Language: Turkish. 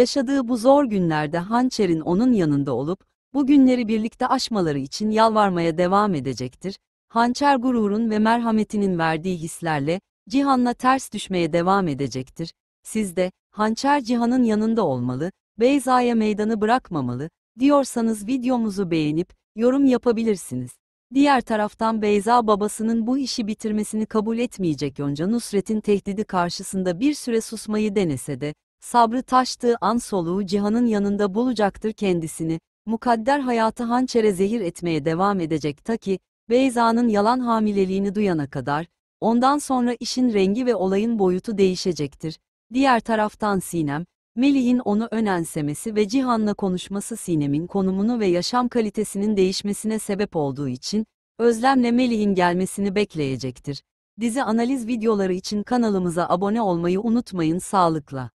Yaşadığı bu zor günlerde hançerin onun yanında olup, bu günleri birlikte aşmaları için yalvarmaya devam edecektir. Hançer gururun ve merhametinin verdiği hislerle, Cihan'la ters düşmeye devam edecektir. Siz de, Hançer Cihan'ın yanında olmalı, Beyza'ya meydanı bırakmamalı, diyorsanız videomuzu beğenip, yorum yapabilirsiniz. Diğer taraftan Beyza babasının bu işi bitirmesini kabul etmeyecek Yonca Nusret'in tehdidi karşısında bir süre susmayı denese de, Sabrı taştığı an soluğu cihanın yanında bulacaktır kendisini, mukadder hayatı hançere zehir etmeye devam edecek ta ki, Beyza'nın yalan hamileliğini duyana kadar, ondan sonra işin rengi ve olayın boyutu değişecektir. Diğer taraftan Sinem, Melih'in onu önensemesi ve Cihan'la konuşması Sinem'in konumunu ve yaşam kalitesinin değişmesine sebep olduğu için, Özlem'le Melih'in gelmesini bekleyecektir. Dizi analiz videoları için kanalımıza abone olmayı unutmayın sağlıkla.